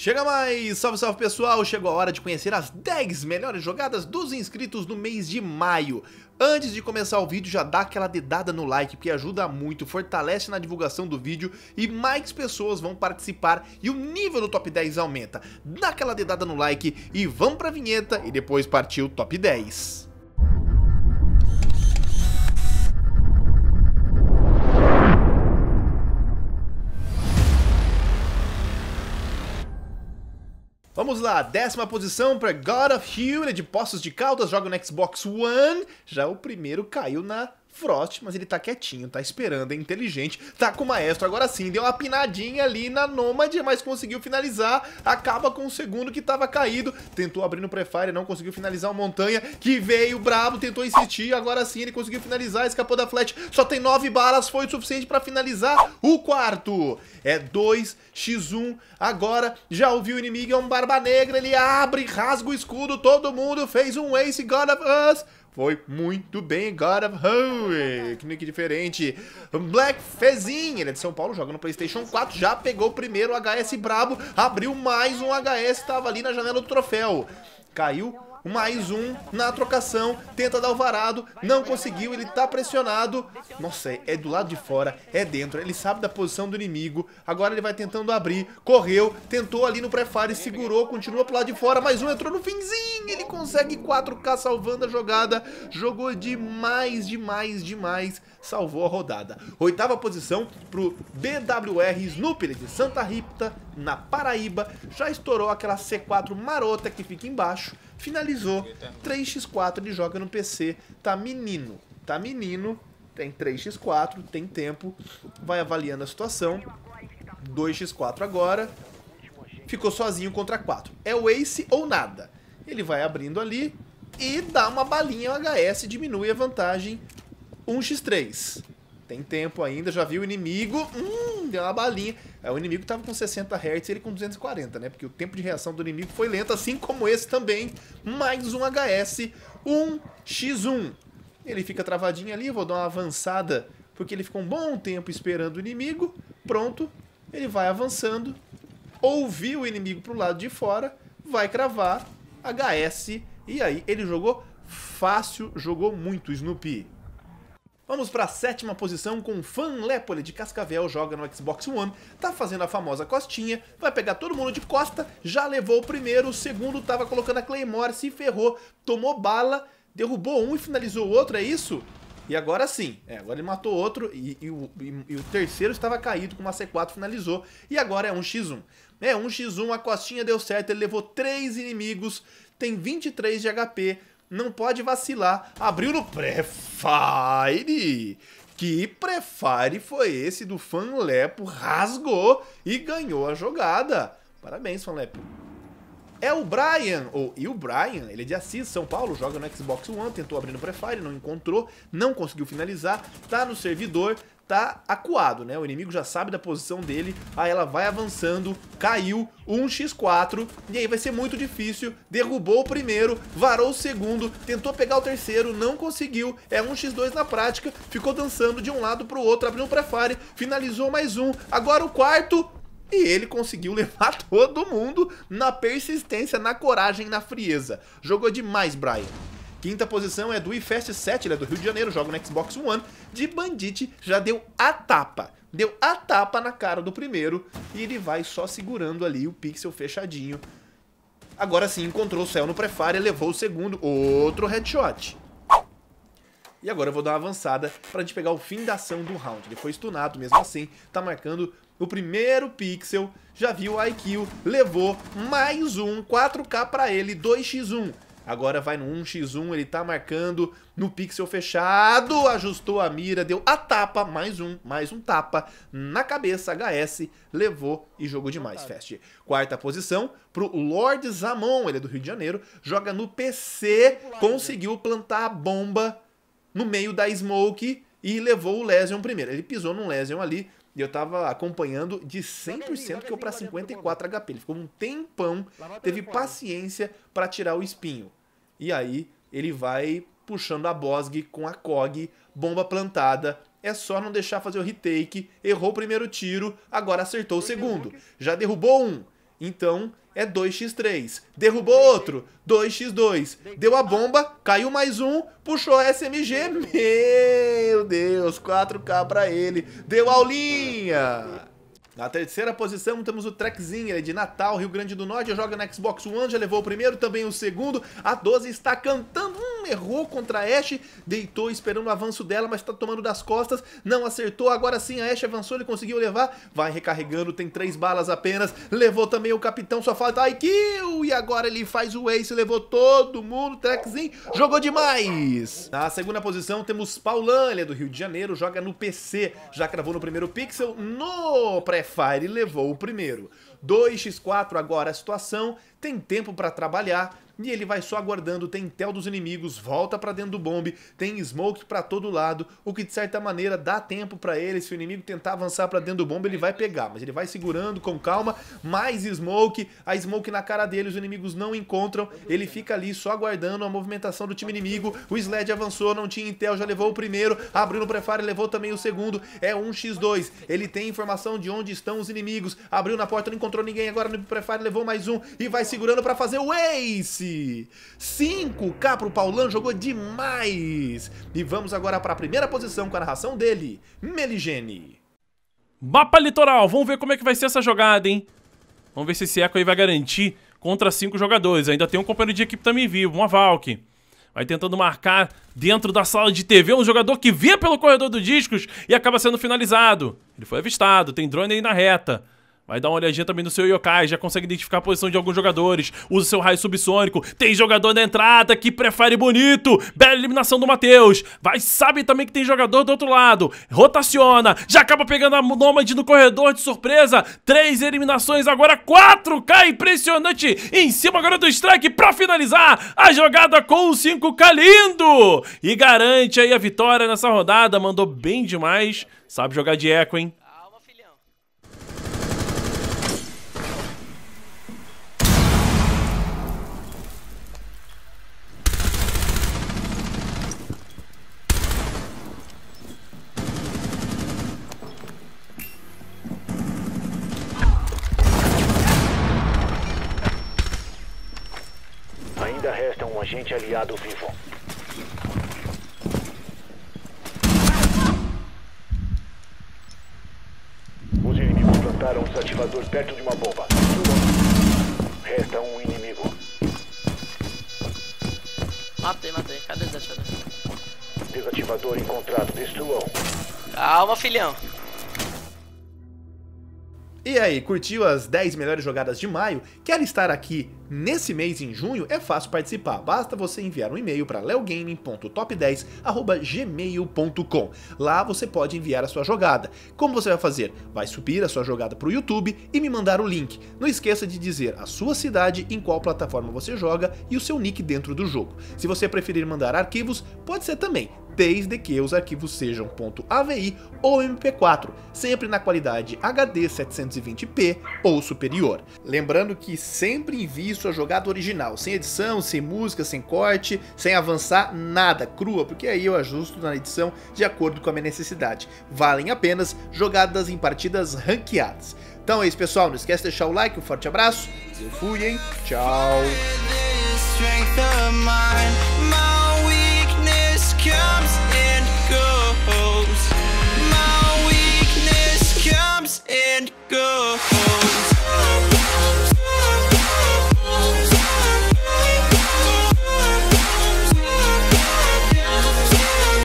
Chega mais! Salve, salve pessoal! Chegou a hora de conhecer as 10 melhores jogadas dos inscritos no mês de maio. Antes de começar o vídeo, já dá aquela dedada no like, porque ajuda muito, fortalece na divulgação do vídeo e mais pessoas vão participar e o nível do top 10 aumenta. Dá aquela dedada no like e vamos pra vinheta e depois partiu o top 10. Vamos lá, décima posição para God of Hue, é de Poços de Caldas, joga no Xbox One. Já o primeiro caiu na Frost, mas ele tá quietinho, tá esperando, é inteligente, tá com o Maestro, agora sim, deu uma pinadinha ali na Nômade, mas conseguiu finalizar, acaba com o segundo que tava caído, tentou abrir no Prefire, não conseguiu finalizar o Montanha, que veio brabo, tentou insistir, agora sim ele conseguiu finalizar, escapou da flash, só tem nove balas, foi o suficiente pra finalizar o quarto, é 2x1, agora já ouviu o inimigo, é um Barba Negra, ele abre, rasga o escudo, todo mundo fez um Ace God of Us, foi muito bem, God of Home, que nick diferente. Black Fezin, ele é de São Paulo, joga no Playstation 4, já pegou o primeiro HS brabo, abriu mais um HS, estava ali na janela do troféu. Caiu mais um na trocação, tenta dar o varado, não conseguiu, ele tá pressionado. Nossa, é, do lado de fora, é dentro, ele sabe da posição do inimigo, agora ele vai tentando abrir, correu, tentou ali no pré-fire, segurou, continua pro lado de fora, mais um entrou no finzinho, ele consegue 4K salvando a jogada, jogou demais, demais, demais, salvou a rodada. Oitava posição pro BWR Snoopy de Santa Rita, na Paraíba, já estourou aquela C4 marota que fica embaixo, Finalizou. 3x4 tá ele joga no PC. Tá menino. Tá menino. Tem 3x4, tem tempo. Vai avaliando a situação. 2x4 agora. Ficou sozinho contra 4. É o ace ou nada. Ele vai abrindo ali e dá uma balinha HS, diminui a vantagem 1x3. Tem tempo ainda, já viu o inimigo. Hum, deu uma balinha. É, o inimigo estava com 60 Hz e ele com 240, né? Porque o tempo de reação do inimigo foi lento, assim como esse também. Mais um HS 1x1. Ele fica travadinho ali, vou dar uma avançada, porque ele ficou um bom tempo esperando o inimigo. Pronto, ele vai avançando, ouviu o inimigo pro lado de fora, vai cravar, HS, e aí ele jogou fácil, jogou muito, Snoopy. Vamos para a sétima posição com Fan Lepole de Cascavel, joga no Xbox One, tá fazendo a famosa costinha, vai pegar todo mundo de costa, já levou o primeiro, o segundo tava colocando a Claymore, se ferrou, tomou bala, derrubou um e finalizou o outro, é isso? E agora sim, é, agora ele matou outro e, e, o, e, e, o terceiro estava caído com uma C4, finalizou. E agora é 1x1. É 1x1, a costinha deu certo, ele levou 3 inimigos, tem 23 de HP, não pode vacilar. Abriu no Prefire. Que Prefire foi esse do Fanlepo? Rasgou e ganhou a jogada. Parabéns, Fanlepo é o Brian, ou e o Brian, ele é de Assis, São Paulo, joga no Xbox One, tentou abrir no Prefire, não encontrou, não conseguiu finalizar, tá no servidor, tá acuado, né? O inimigo já sabe da posição dele, aí ela vai avançando, caiu, 1x4, e aí vai ser muito difícil, derrubou o primeiro, varou o segundo, tentou pegar o terceiro, não conseguiu, é 1x2 na prática, ficou dançando de um lado pro outro, abriu o prefire, finalizou mais um, agora o quarto, e ele conseguiu levar todo mundo na persistência, na coragem, na frieza. Jogou demais, Brian. Quinta posição é do iFest 7, ele é do Rio de Janeiro, joga no Xbox One. De Bandit já deu a tapa. Deu a tapa na cara do primeiro e ele vai só segurando ali o pixel fechadinho. Agora sim encontrou o céu no prefire, levou o segundo, outro headshot. E agora eu vou dar uma avançada pra gente pegar o fim da ação do round. Ele foi stunado mesmo assim, tá marcando no primeiro pixel, já viu o IQ, levou mais um 4K para ele, 2x1. Agora vai no 1x1, ele tá marcando no pixel fechado, ajustou a mira, deu a tapa, mais um, mais um tapa na cabeça, HS, levou e jogou demais, Fast. Quarta posição pro Lord Zamon, ele é do Rio de Janeiro, joga no PC, conseguiu plantar a bomba no meio da smoke e levou o Lesion primeiro. Ele pisou num Lesion ali, e eu tava acompanhando de 100% que eu pra 54 HP. Ele ficou um tempão, teve paciência para tirar o espinho. E aí ele vai puxando a Bosg com a Cog, bomba plantada. É só não deixar fazer o retake. Errou o primeiro tiro, agora acertou o segundo. Já derrubou um então é 2x3. Derrubou outro, 2x2. Deu a bomba, caiu mais um, puxou SMG. Meu Deus, 4K pra ele. Deu aulinha. Na terceira posição temos o Trekzinho, ele é de Natal, Rio Grande do Norte, joga na Xbox One, já levou o primeiro, também o segundo. A 12 está cantando, hum, errou contra a Ashe, deitou esperando o avanço dela, mas está tomando das costas, não acertou. Agora sim a Ashe avançou, ele conseguiu levar, vai recarregando, tem três balas apenas, levou também o capitão, só falta a kill e agora ele faz o ace, levou todo mundo, Trekzinho, jogou demais. Na segunda posição temos Paulan, ele é do Rio de Janeiro, joga no PC, já cravou no primeiro pixel, no pré Fire levou o primeiro. 2x4 agora a situação, tem tempo para trabalhar, e ele vai só aguardando, tem tel dos inimigos, volta para dentro do bombe, tem smoke para todo lado, o que de certa maneira dá tempo para ele, se o inimigo tentar avançar para dentro do bombe, ele vai pegar, mas ele vai segurando com calma, mais smoke, a smoke na cara dele, os inimigos não encontram, ele fica ali só aguardando a movimentação do time inimigo, o Sled avançou, não tinha intel, já levou o primeiro, abriu no prefire, levou também o segundo, é 1x2, ele tem informação de onde estão os inimigos, abriu na porta, não encontrou ninguém, agora no prefire levou mais um e vai segurando para fazer o ace! 12. 5K pro Paulão, jogou demais. E vamos agora para a primeira posição com a narração dele, Meligene. Mapa litoral, vamos ver como é que vai ser essa jogada, hein? Vamos ver se esse eco aí vai garantir contra cinco jogadores. Ainda tem um companheiro de equipe também vivo, uma Valk. Vai tentando marcar dentro da sala de TV um jogador que via pelo corredor do discos e acaba sendo finalizado. Ele foi avistado, tem drone aí na reta. Vai dar uma olhadinha também no seu yokai, já consegue identificar a posição de alguns jogadores. Usa o seu raio subsônico. Tem jogador na entrada que prefere bonito. Bela eliminação do Matheus. Vai, sabe também que tem jogador do outro lado. Rotaciona. Já acaba pegando a Nomad no corredor de surpresa. Três eliminações, agora quatro. K impressionante. Em cima agora do strike pra finalizar a jogada com o 5K lindo. E garante aí a vitória nessa rodada. Mandou bem demais. Sabe jogar de eco, hein? agente aliado vivo. Os inimigos plantaram um desativador perto de uma bomba. Resta um inimigo. Matei, matei. Cadê o desativador? Desativador encontrado. Destruam. Calma, filhão. E aí, curtiu as 10 melhores jogadas de maio? Quer estar aqui nesse mês em junho? É fácil participar, basta você enviar um e-mail para leogaming.top10@gmail.com. Lá você pode enviar a sua jogada. Como você vai fazer? Vai subir a sua jogada para o YouTube e me mandar o link. Não esqueça de dizer a sua cidade, em qual plataforma você joga e o seu nick dentro do jogo. Se você preferir mandar arquivos, pode ser também desde que os arquivos sejam .avi ou MP4, sempre na qualidade HD 720p ou superior. Lembrando que sempre envie sua jogada original, sem edição, sem música, sem corte, sem avançar nada, crua, porque aí eu ajusto na edição de acordo com a minha necessidade. Valem apenas jogadas em partidas ranqueadas. Então é isso, pessoal. Não esquece de deixar o like, um forte abraço. Eu fui, hein? Tchau.